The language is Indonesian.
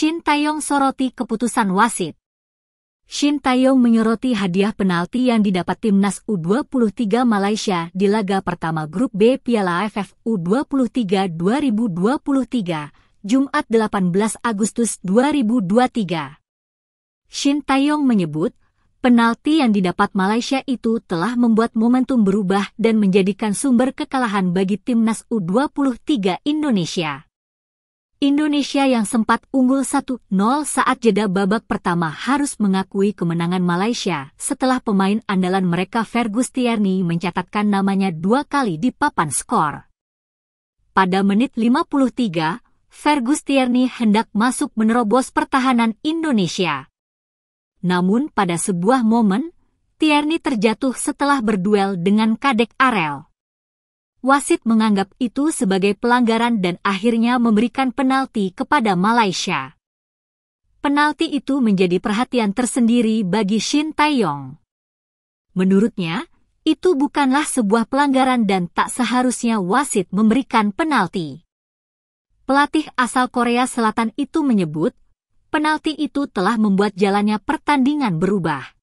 Shin Taeyong soroti keputusan wasit. Shin Taeyong menyoroti hadiah penalti yang didapat timnas U23 Malaysia di laga pertama grup B Piala AFF U23 2023, Jumat 18 Agustus 2023. Shin Taeyong menyebut, penalti yang didapat Malaysia itu telah membuat momentum berubah dan menjadikan sumber kekalahan bagi timnas U23 Indonesia. Indonesia yang sempat unggul 1-0 saat jeda babak pertama harus mengakui kemenangan Malaysia setelah pemain andalan mereka Fergus Tierney mencatatkan namanya dua kali di papan skor. Pada menit 53, Fergus Tierney hendak masuk menerobos pertahanan Indonesia. Namun pada sebuah momen, Tierney terjatuh setelah berduel dengan Kadek Arel wasit menganggap itu sebagai pelanggaran dan akhirnya memberikan penalti kepada Malaysia. Penalti itu menjadi perhatian tersendiri bagi Shin Taeyong. Menurutnya, itu bukanlah sebuah pelanggaran dan tak seharusnya wasit memberikan penalti. Pelatih asal Korea Selatan itu menyebut, penalti itu telah membuat jalannya pertandingan berubah.